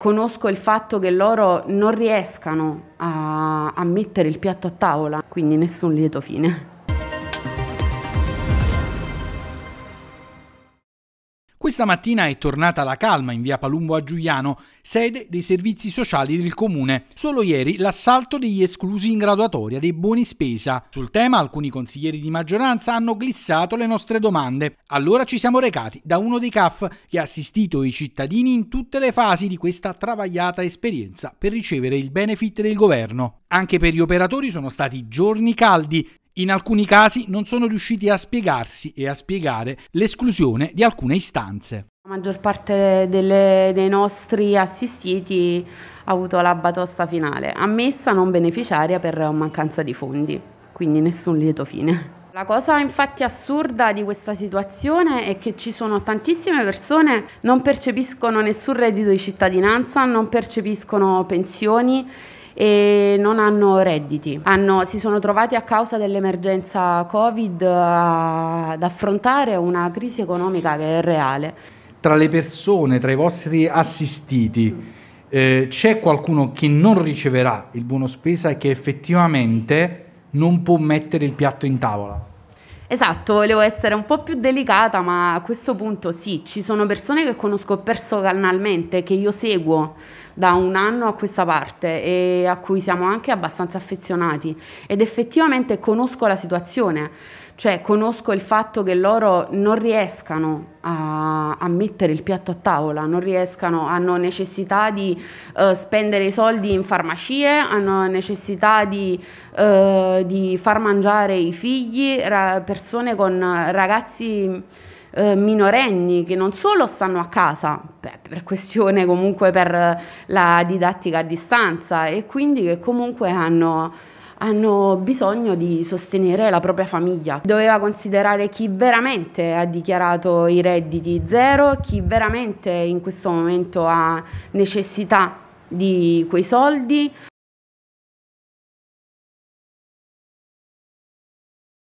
conosco il fatto che loro non riescano a, a mettere il piatto a tavola, quindi nessun lieto fine. Questa mattina è tornata la calma in via Palumbo a Giuliano, sede dei servizi sociali del comune. Solo ieri l'assalto degli esclusi in graduatoria dei buoni spesa. Sul tema alcuni consiglieri di maggioranza hanno glissato le nostre domande. Allora ci siamo recati da uno dei CAF che ha assistito i cittadini in tutte le fasi di questa travagliata esperienza per ricevere il benefit del governo. Anche per gli operatori sono stati giorni caldi. In alcuni casi non sono riusciti a spiegarsi e a spiegare l'esclusione di alcune istanze. La maggior parte delle, dei nostri assistiti ha avuto la batosta finale, ammessa non beneficiaria per mancanza di fondi, quindi nessun lieto fine. La cosa infatti assurda di questa situazione è che ci sono tantissime persone che non percepiscono nessun reddito di cittadinanza, non percepiscono pensioni e non hanno redditi. Hanno, si sono trovati a causa dell'emergenza Covid a, ad affrontare una crisi economica che è reale. Tra le persone, tra i vostri assistiti, mm. eh, c'è qualcuno che non riceverà il buono spesa e che effettivamente non può mettere il piatto in tavola? Esatto, volevo essere un po' più delicata, ma a questo punto sì, ci sono persone che conosco personalmente, che io seguo da un anno a questa parte e a cui siamo anche abbastanza affezionati ed effettivamente conosco la situazione, cioè conosco il fatto che loro non riescano a, a mettere il piatto a tavola, non riescano, hanno necessità di uh, spendere i soldi in farmacie, hanno necessità di, uh, di far mangiare i figli, persone con ragazzi eh, minorenni che non solo stanno a casa, beh, per questione comunque per la didattica a distanza e quindi che comunque hanno hanno bisogno di sostenere la propria famiglia. Doveva considerare chi veramente ha dichiarato i redditi zero, chi veramente in questo momento ha necessità di quei soldi,